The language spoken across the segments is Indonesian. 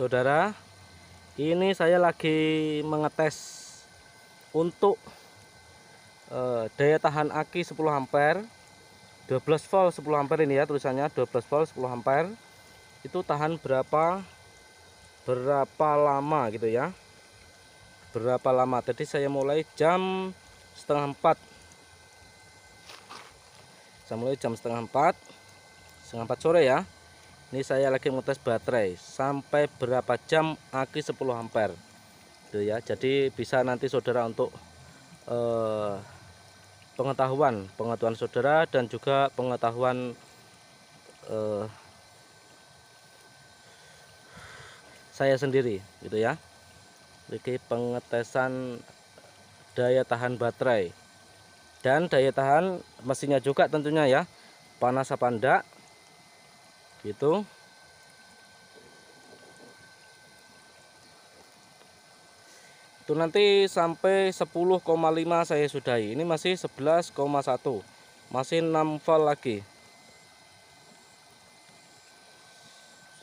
saudara ini saya lagi mengetes untuk eh, daya tahan aki 10 ampere 12 volt 10 ampere ini ya tulisannya 12 volt 10 ampere itu tahan berapa berapa lama gitu ya berapa lama tadi saya mulai jam setengah empat saya mulai jam setengah empat setengah empat sore ya ini saya lagi ngetes baterai sampai berapa jam aki 10 ampere gitu ya jadi bisa nanti saudara untuk eh, pengetahuan pengetahuan saudara dan juga pengetahuan eh, saya sendiri gitu ya Oke pengetesan daya tahan baterai dan daya tahan mesinnya juga tentunya ya panas apa enggak Gitu. Itu nanti sampai 10,5 saya sudahi. Ini masih 11,1. Masih 6 volt lagi.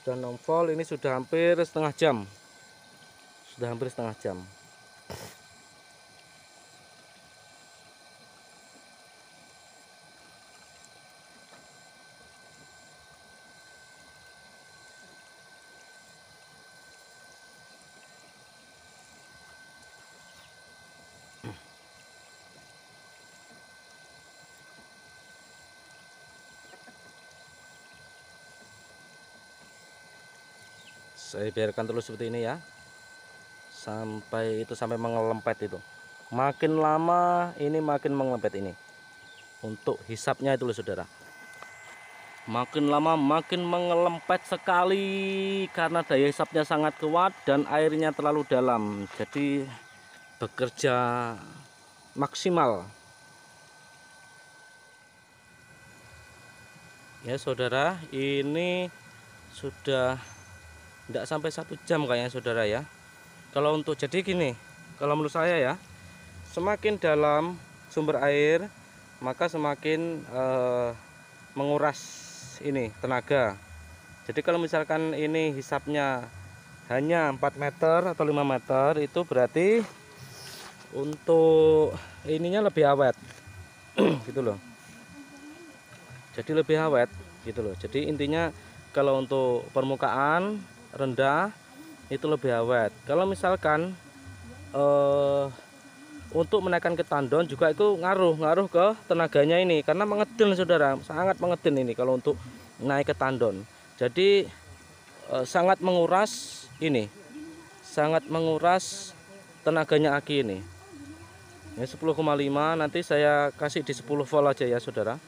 Sudah 6 volt, ini sudah hampir setengah jam. Sudah hampir setengah jam. saya biarkan terus seperti ini ya sampai itu sampai mengelempet itu makin lama ini makin mengelempet ini untuk hisapnya itu loh saudara makin lama makin mengelempet sekali karena daya hisapnya sangat kuat dan airnya terlalu dalam jadi bekerja maksimal ya saudara ini sudah tidak sampai satu jam kayaknya saudara ya kalau untuk jadi gini kalau menurut saya ya semakin dalam sumber air maka semakin eh, menguras ini tenaga jadi kalau misalkan ini hisapnya hanya 4 meter atau 5 meter itu berarti untuk ininya lebih awet gitu loh jadi lebih awet gitu loh jadi intinya kalau untuk permukaan rendah itu lebih awet kalau misalkan eh, untuk menaikkan ke tandon juga itu ngaruh ngaruh ke tenaganya ini karena mengedil saudara sangat mengedil ini kalau untuk naik ke tandon jadi eh, sangat menguras ini sangat menguras tenaganya aki ini ini 10,5 nanti saya kasih di 10 volt aja ya saudara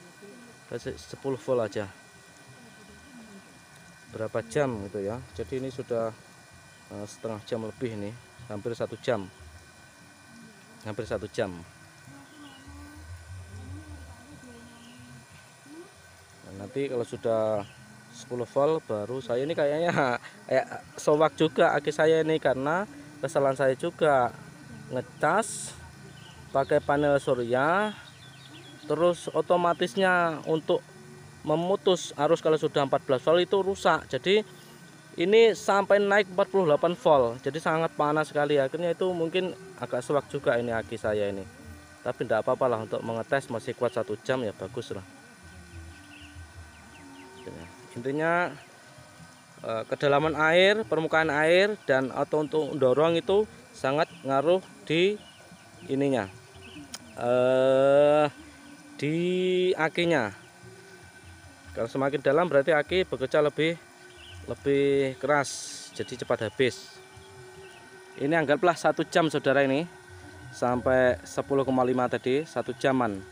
kasih 10 volt aja berapa jam gitu ya jadi ini sudah eh, setengah jam lebih nih hampir satu jam hampir satu jam nah, nanti kalau sudah 10 volt baru saya ini kayaknya kayak sowak juga aki saya ini karena kesalahan saya juga ngecas pakai panel surya terus otomatisnya untuk memutus arus kalau sudah 14 volt itu rusak jadi ini sampai naik 48 volt jadi sangat panas sekali akhirnya itu mungkin agak sewak juga ini aki saya ini tapi tidak apa-apa lah untuk mengetes masih kuat satu jam ya bagus lah intinya eh, kedalaman air permukaan air dan atau untuk dorong itu sangat ngaruh di ininya eh di akinya kalau semakin dalam berarti aki bekerja lebih lebih keras, jadi cepat habis. Ini anggaplah satu jam saudara ini sampai 10,5 tadi satu jaman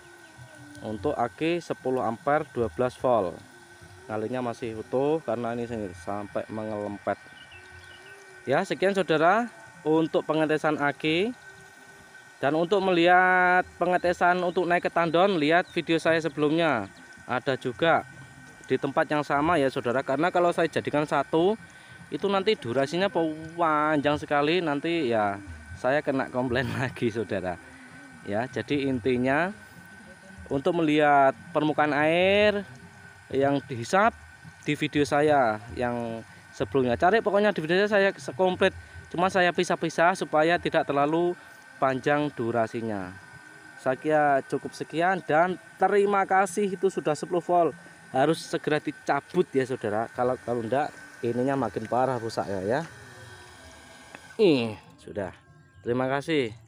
untuk aki 10 ampere 12 volt kalinya masih utuh karena ini sampai mengelempet ya sekian saudara untuk pengetesan aki dan untuk melihat pengetesan untuk naik ke tandon lihat video saya sebelumnya ada juga di tempat yang sama ya saudara karena kalau saya jadikan satu itu nanti durasinya panjang sekali nanti ya saya kena komplain lagi saudara ya jadi intinya untuk melihat permukaan air yang dihisap di video saya yang sebelumnya cari pokoknya di video saya sekomplit cuma saya pisah-pisah supaya tidak terlalu panjang durasinya saya cukup sekian dan terima kasih itu sudah 10 volt harus segera dicabut ya saudara kalau kalau enggak ininya makin parah rusaknya ya ih sudah terima kasih